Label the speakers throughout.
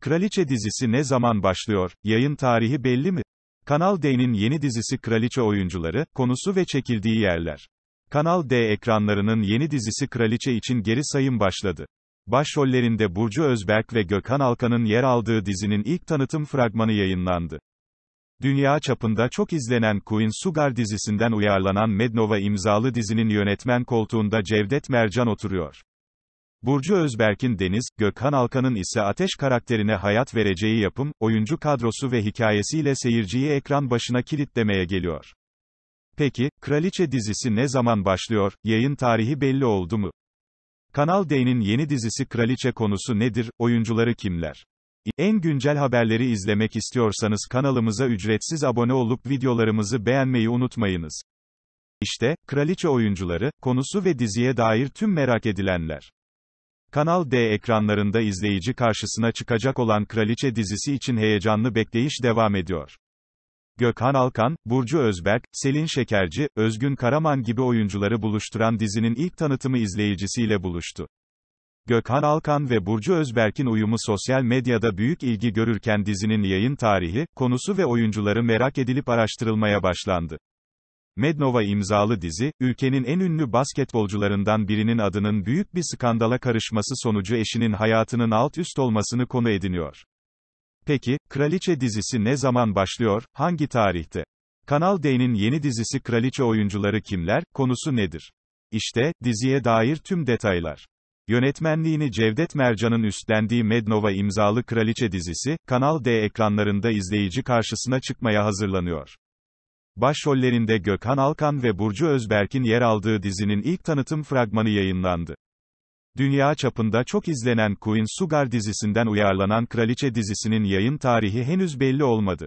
Speaker 1: Kraliçe dizisi ne zaman başlıyor? Yayın tarihi belli mi? Kanal D'nin yeni dizisi Kraliçe oyuncuları, konusu ve çekildiği yerler. Kanal D ekranlarının yeni dizisi Kraliçe için geri sayım başladı. Başrollerinde Burcu Özberk ve Gökhan Alkan'ın yer aldığı dizinin ilk tanıtım fragmanı yayınlandı. Dünya çapında çok izlenen Queen Sugar dizisinden uyarlanan Mednova imzalı dizinin yönetmen koltuğunda Cevdet Mercan oturuyor. Burcu Özberk'in Deniz, Gökhan Alkan'ın ise Ateş karakterine hayat vereceği yapım, oyuncu kadrosu ve hikayesiyle seyirciyi ekran başına kilitlemeye geliyor. Peki, Kraliçe dizisi ne zaman başlıyor, yayın tarihi belli oldu mu? Kanal D'nin yeni dizisi Kraliçe konusu nedir, oyuncuları kimler? En güncel haberleri izlemek istiyorsanız kanalımıza ücretsiz abone olup videolarımızı beğenmeyi unutmayınız. İşte, Kraliçe oyuncuları, konusu ve diziye dair tüm merak edilenler. Kanal D ekranlarında izleyici karşısına çıkacak olan Kraliçe dizisi için heyecanlı bekleyiş devam ediyor. Gökhan Alkan, Burcu Özberk, Selin Şekerci, Özgün Karaman gibi oyuncuları buluşturan dizinin ilk tanıtımı izleyicisiyle buluştu. Gökhan Alkan ve Burcu Özberk'in uyumu sosyal medyada büyük ilgi görürken dizinin yayın tarihi, konusu ve oyuncuları merak edilip araştırılmaya başlandı. Mednova imzalı dizi, ülkenin en ünlü basketbolcularından birinin adının büyük bir skandala karışması sonucu eşinin hayatının alt üst olmasını konu ediniyor. Peki, Kraliçe dizisi ne zaman başlıyor, hangi tarihte? Kanal D'nin yeni dizisi Kraliçe oyuncuları kimler, konusu nedir? İşte, diziye dair tüm detaylar. Yönetmenliğini Cevdet Mercan'ın üstlendiği Mednova imzalı Kraliçe dizisi, Kanal D ekranlarında izleyici karşısına çıkmaya hazırlanıyor. Başrollerinde Gökhan Alkan ve Burcu Özberk'in yer aldığı dizinin ilk tanıtım fragmanı yayınlandı. Dünya çapında çok izlenen Queen Sugar dizisinden uyarlanan Kraliçe dizisinin yayın tarihi henüz belli olmadı.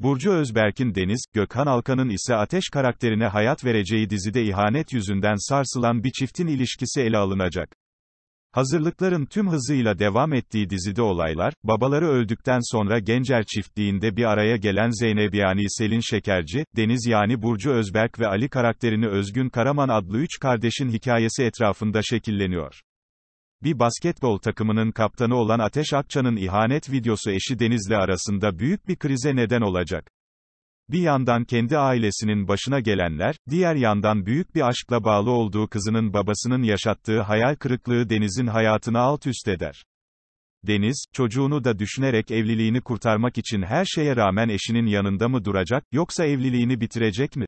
Speaker 1: Burcu Özberk'in Deniz, Gökhan Alkan'ın ise Ateş karakterine hayat vereceği dizide ihanet yüzünden sarsılan bir çiftin ilişkisi ele alınacak. Hazırlıkların tüm hızıyla devam ettiği dizide olaylar, babaları öldükten sonra Gencer çiftliğinde bir araya gelen Zeynep yani Selin Şekerci, Deniz yani Burcu Özberk ve Ali karakterini Özgün Karaman adlı üç kardeşin hikayesi etrafında şekilleniyor. Bir basketbol takımının kaptanı olan Ateş Akça'nın ihanet videosu eşi Deniz'le arasında büyük bir krize neden olacak. Bir yandan kendi ailesinin başına gelenler, diğer yandan büyük bir aşkla bağlı olduğu kızının babasının yaşattığı hayal kırıklığı Deniz'in hayatını alt üst eder. Deniz, çocuğunu da düşünerek evliliğini kurtarmak için her şeye rağmen eşinin yanında mı duracak, yoksa evliliğini bitirecek mi?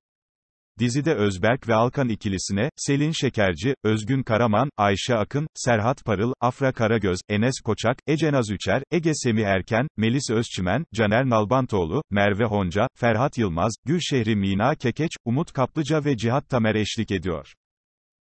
Speaker 1: Dizide Özberk ve Alkan ikilisine, Selin Şekerci, Özgün Karaman, Ayşe Akın, Serhat Parıl, Afra Karagöz, Enes Koçak, Ece Naz Üçer, Ege Semi Erken, Melis Özçimen, Caner Nalbantoğlu, Merve Honca, Ferhat Yılmaz, Gülşehri Mina Kekeç, Umut Kaplıca ve Cihat Tamer eşlik ediyor.